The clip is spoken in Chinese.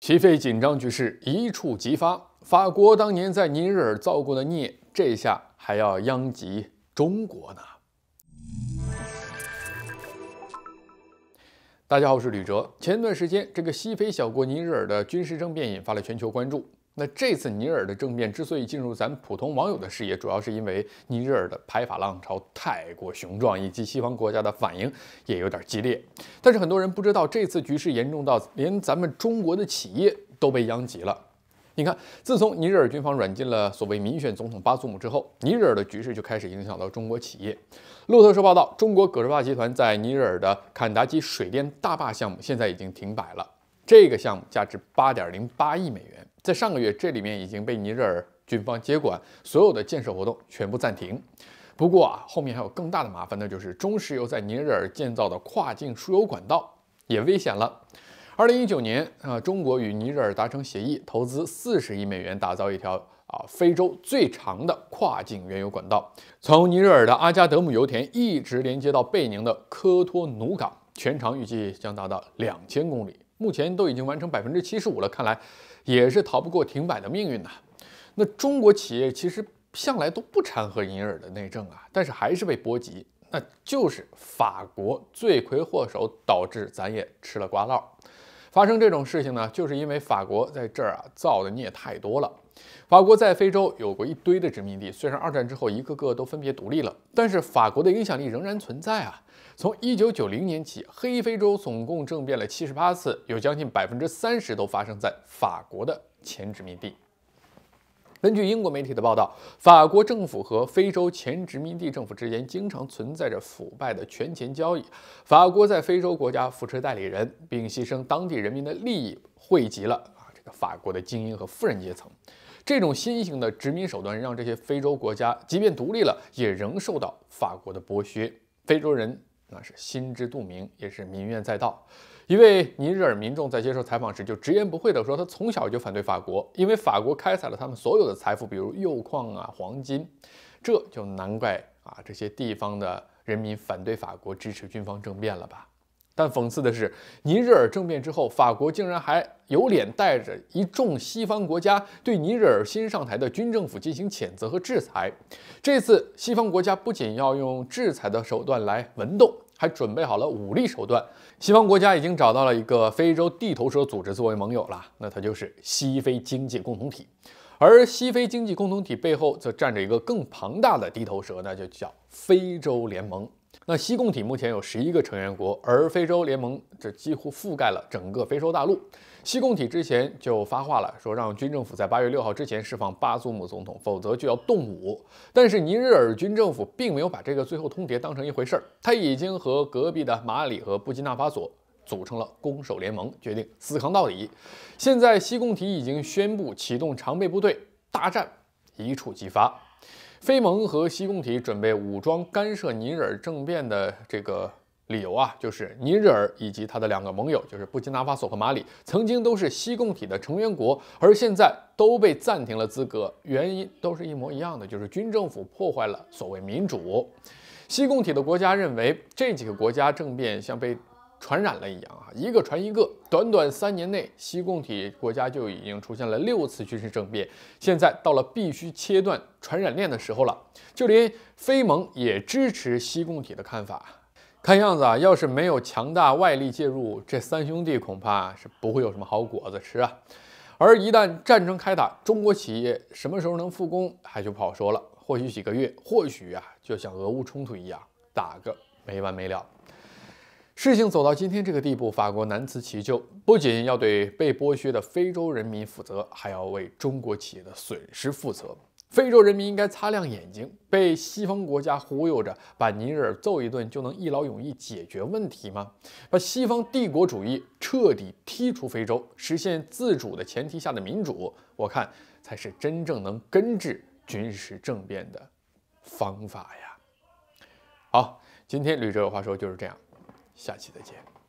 西非紧张局势一触即发，法国当年在尼日尔造过的孽，这下还要殃及中国呢？大家好，我是吕哲。前段时间，这个西非小国尼日尔的军事政变引发了全球关注。那这次尼日尔的政变之所以进入咱普通网友的视野，主要是因为尼日尔的排法浪潮太过雄壮，以及西方国家的反应也有点激烈。但是很多人不知道，这次局势严重到连咱们中国的企业都被殃及了。你看，自从尼日尔军方软禁了所谓民选总统巴祖姆之后，尼日尔的局势就开始影响到中国企业。路透社报道，中国葛洲坝集团在尼日尔的坎达基水电大坝项目现在已经停摆了，这个项目价值八点零八亿美元。在上个月，这里面已经被尼日尔军方接管，所有的建设活动全部暂停。不过啊，后面还有更大的麻烦那就是中石油在尼日尔建造的跨境输油管道也危险了。二零一九年啊，中国与尼日尔达成协议，投资四十亿美元打造一条啊非洲最长的跨境原油管道，从尼日尔的阿加德姆油田一直连接到贝宁的科托努港，全长预计将达到两千公里。目前都已经完成百分之七十五了，看来也是逃不过停摆的命运呐。那中国企业其实向来都不掺和银耳的内政啊，但是还是被波及，那就是法国罪魁祸首导致咱也吃了瓜烙。发生这种事情呢，就是因为法国在这儿啊造的孽太多了。法国在非洲有过一堆的殖民地，虽然二战之后一个个都分别独立了，但是法国的影响力仍然存在啊。从一九九零年起，黑非洲总共政变了七十八次，有将近百分之三十都发生在法国的前殖民地。根据英国媒体的报道，法国政府和非洲前殖民地政府之间经常存在着腐败的权钱交易。法国在非洲国家扶持代理人，并牺牲当地人民的利益，惠及了啊这个法国的精英和富人阶层。这种新型的殖民手段让这些非洲国家，即便独立了，也仍受到法国的剥削。非洲人。那是心知肚明，也是民怨载道。一位尼日尔民众在接受采访时就直言不讳地说：“他从小就反对法国，因为法国开采了他们所有的财富，比如铀矿啊、黄金。”这就难怪啊，这些地方的人民反对法国，支持军方政变了吧。但讽刺的是，尼日尔政变之后，法国竟然还有脸带着一众西方国家对尼日尔新上台的军政府进行谴责和制裁。这次西方国家不仅要用制裁的手段来文斗，还准备好了武力手段。西方国家已经找到了一个非洲地头蛇组织作为盟友了，那它就是西非经济共同体。而西非经济共同体背后则站着一个更庞大的地头蛇，那就叫非洲联盟。那西共体目前有十一个成员国，而非洲联盟这几乎覆盖了整个非洲大陆。西共体之前就发话了，说让军政府在八月六号之前释放巴祖姆总统，否则就要动武。但是尼日尔军政府并没有把这个最后通牒当成一回事儿，他已经和隔壁的马里和布基纳法索组成了攻守联盟，决定死扛到底。现在西共体已经宣布启动常备部队，大战一触即发。非盟和西共体准备武装干涉尼日尔政变的这个理由啊，就是尼日尔以及他的两个盟友，就是布基纳法索和马里，曾经都是西共体的成员国，而现在都被暂停了资格，原因都是一模一样的，就是军政府破坏了所谓民主。西共体的国家认为这几个国家政变像被。传染了一样啊，一个传一个。短短三年内，西共体国家就已经出现了六次军事政变。现在到了必须切断传染链的时候了。就连非盟也支持西共体的看法。看样子啊，要是没有强大外力介入，这三兄弟恐怕是不会有什么好果子吃啊。而一旦战争开打，中国企业什么时候能复工，还就不好说了。或许几个月，或许啊，就像俄乌冲突一样，打个没完没了。事情走到今天这个地步，法国难辞其咎，不仅要对被剥削的非洲人民负责，还要为中国企业的损失负责。非洲人民应该擦亮眼睛，被西方国家忽悠着把尼日尔揍一顿就能一劳永逸解决问题吗？把西方帝国主义彻底踢出非洲，实现自主的前提下的民主，我看才是真正能根治军事政变的方法呀。好，今天吕哲有话说就是这样。下期再见。